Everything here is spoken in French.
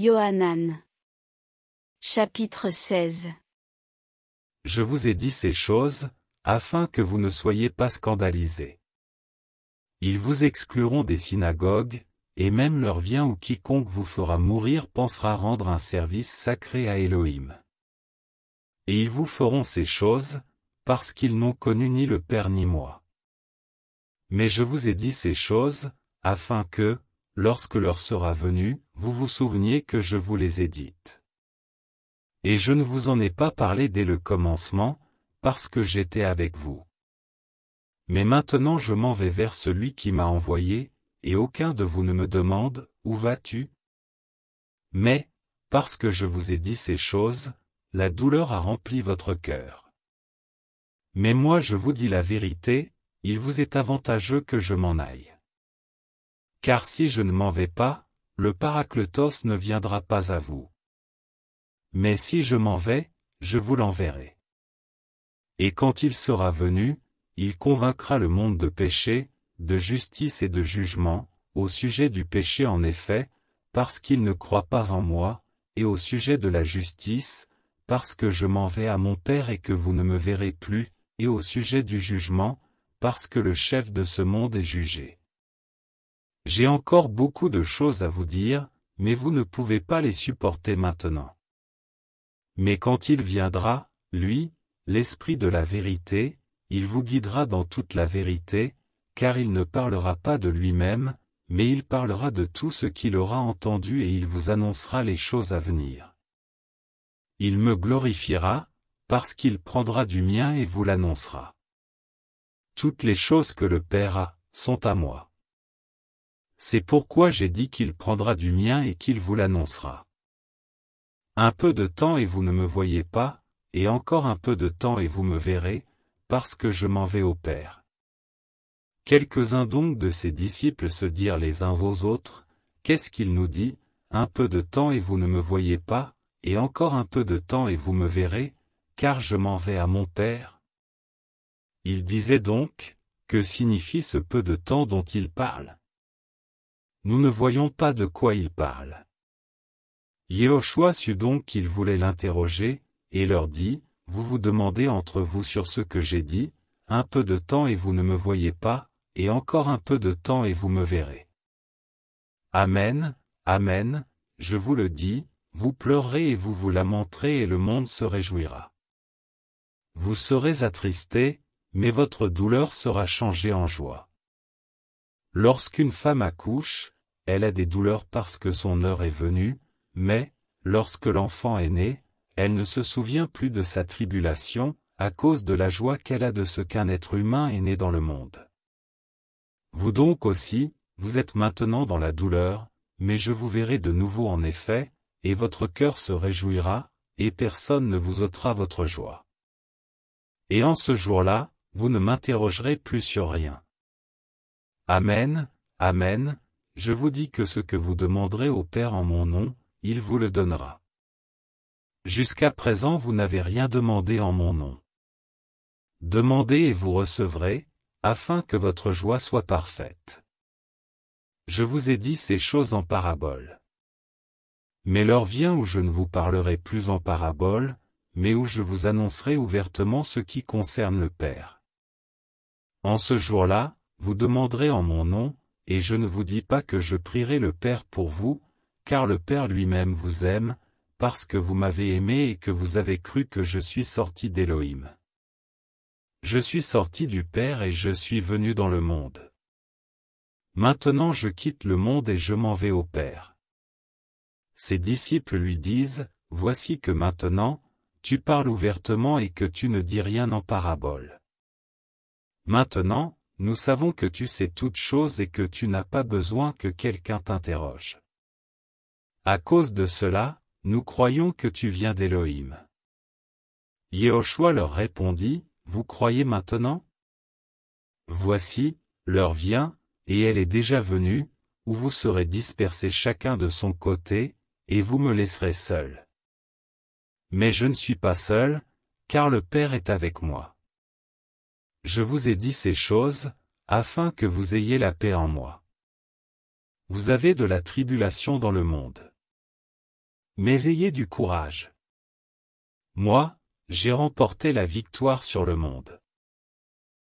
Yohanan. Chapitre 16 Je vous ai dit ces choses, afin que vous ne soyez pas scandalisés. Ils vous excluront des synagogues, et même leur vient ou quiconque vous fera mourir pensera rendre un service sacré à Elohim. Et ils vous feront ces choses, parce qu'ils n'ont connu ni le Père ni moi. Mais je vous ai dit ces choses, afin que, lorsque leur sera venu vous vous souveniez que je vous les ai dites. Et je ne vous en ai pas parlé dès le commencement, parce que j'étais avec vous. Mais maintenant je m'en vais vers celui qui m'a envoyé, et aucun de vous ne me demande, Où vas-tu Mais, parce que je vous ai dit ces choses, la douleur a rempli votre cœur. Mais moi je vous dis la vérité, il vous est avantageux que je m'en aille. Car si je ne m'en vais pas, le Paracletos ne viendra pas à vous. Mais si je m'en vais, je vous l'enverrai. Et quand il sera venu, il convaincra le monde de péché, de justice et de jugement, au sujet du péché en effet, parce qu'il ne croit pas en moi, et au sujet de la justice, parce que je m'en vais à mon Père et que vous ne me verrez plus, et au sujet du jugement, parce que le chef de ce monde est jugé. J'ai encore beaucoup de choses à vous dire, mais vous ne pouvez pas les supporter maintenant. Mais quand il viendra, lui, l'Esprit de la vérité, il vous guidera dans toute la vérité, car il ne parlera pas de lui-même, mais il parlera de tout ce qu'il aura entendu et il vous annoncera les choses à venir. Il me glorifiera, parce qu'il prendra du mien et vous l'annoncera. Toutes les choses que le Père a, sont à moi. C'est pourquoi j'ai dit qu'il prendra du mien et qu'il vous l'annoncera. Un peu de temps et vous ne me voyez pas, et encore un peu de temps et vous me verrez, parce que je m'en vais au Père. Quelques-uns donc de ses disciples se dirent les uns aux autres, Qu'est-ce qu'il nous dit, un peu de temps et vous ne me voyez pas, et encore un peu de temps et vous me verrez, car je m'en vais à mon Père Il disait donc, Que signifie ce peu de temps dont il parle nous ne voyons pas de quoi il parle. Yehoshua sut donc qu'il voulait l'interroger, et leur dit, Vous vous demandez entre vous sur ce que j'ai dit, un peu de temps et vous ne me voyez pas, et encore un peu de temps et vous me verrez. Amen, Amen, je vous le dis, vous pleurez et vous vous lamenterez et le monde se réjouira. Vous serez attristés, mais votre douleur sera changée en joie. Lorsqu'une femme accouche, elle a des douleurs parce que son heure est venue, mais, lorsque l'enfant est né, elle ne se souvient plus de sa tribulation, à cause de la joie qu'elle a de ce qu'un être humain est né dans le monde. Vous donc aussi, vous êtes maintenant dans la douleur, mais je vous verrai de nouveau en effet, et votre cœur se réjouira, et personne ne vous ôtera votre joie. Et en ce jour-là, vous ne m'interrogerez plus sur rien. Amen, Amen, je vous dis que ce que vous demanderez au Père en mon nom, il vous le donnera. Jusqu'à présent vous n'avez rien demandé en mon nom. Demandez et vous recevrez, afin que votre joie soit parfaite. Je vous ai dit ces choses en parabole. Mais l'heure vient où je ne vous parlerai plus en parabole, mais où je vous annoncerai ouvertement ce qui concerne le Père. En ce jour-là, vous demanderez en mon nom, et je ne vous dis pas que je prierai le Père pour vous, car le Père lui-même vous aime, parce que vous m'avez aimé et que vous avez cru que je suis sorti d'Élohim. Je suis sorti du Père et je suis venu dans le monde. Maintenant je quitte le monde et je m'en vais au Père. Ses disciples lui disent, Voici que maintenant, tu parles ouvertement et que tu ne dis rien en parabole. Maintenant, nous savons que tu sais toutes choses et que tu n'as pas besoin que quelqu'un t'interroge. À cause de cela, nous croyons que tu viens d'Élohim. Yehoshua leur répondit, Vous croyez maintenant Voici, l'heure vient, et elle est déjà venue, où vous serez dispersés chacun de son côté, et vous me laisserez seul. Mais je ne suis pas seul, car le Père est avec moi. Je vous ai dit ces choses, afin que vous ayez la paix en moi. Vous avez de la tribulation dans le monde. Mais ayez du courage. Moi, j'ai remporté la victoire sur le monde.